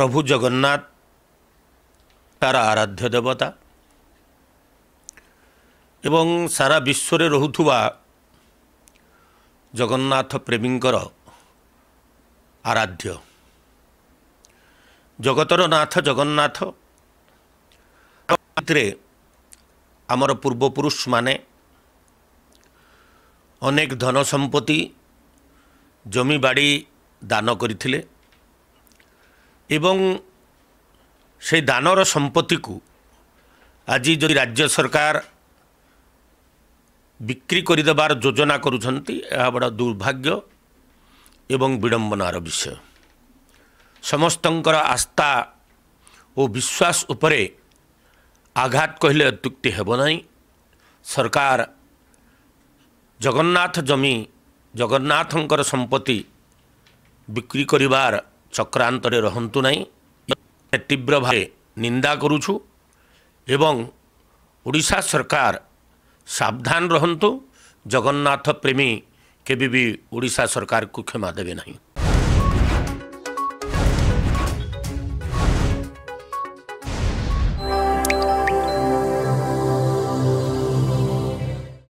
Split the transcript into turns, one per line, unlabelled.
প্রভু জগন্নাথ তারা আরাধ্য দেবতা এবং সারা বিশ্বরে রহুথিবা জগন্নাথ প্রেমীঙ্কর আরাধ্য জগতর নাথ জগন্নাথ আমার পূর্বপুরুষ মানে অনেক ধন সম্পত্তি জমি বাড়ি দান করে ଏବଂ ସେ ଦାନର ସମ୍ପତ୍ତିକୁ ଆଜି ଯଦି ରାଜ୍ୟ ସରକାର ବିକ୍ରି କରିଦେବାର ଯୋଜନା କରୁଛନ୍ତି ଏହା ବଡ଼ ଦୁର୍ଭାଗ୍ୟ ଏବଂ ବିଡ଼ମ୍ବନାର ବିଷୟ ସମସ୍ତଙ୍କର ଆସ୍ଥା ଓ ବିଶ୍ୱାସ ଉପରେ ଆଘାତ କହିଲେ ଅତ୍ୟୁକ୍ତି ହେବ ନାହିଁ ସରକାର ଜଗନ୍ନାଥ ଜମି ଜଗନ୍ନାଥଙ୍କର ସମ୍ପତ୍ତି ବିକ୍ରି କରିବାର ଚକ୍ରାନ୍ତରେ ରହନ୍ତୁ ନାହିଁ ତୀବ୍ର ଭାବେ ନିନ୍ଦା କରୁଛୁ ଏବଂ ଓଡ଼ିଶା ସରକାର ସାବଧାନ ରହନ୍ତୁ ଜଗନ୍ନାଥ ପ୍ରେମୀ କେବେ ବି ଓଡ଼ିଶା ସରକାରକୁ କ୍ଷମା ଦେବେ ନାହିଁ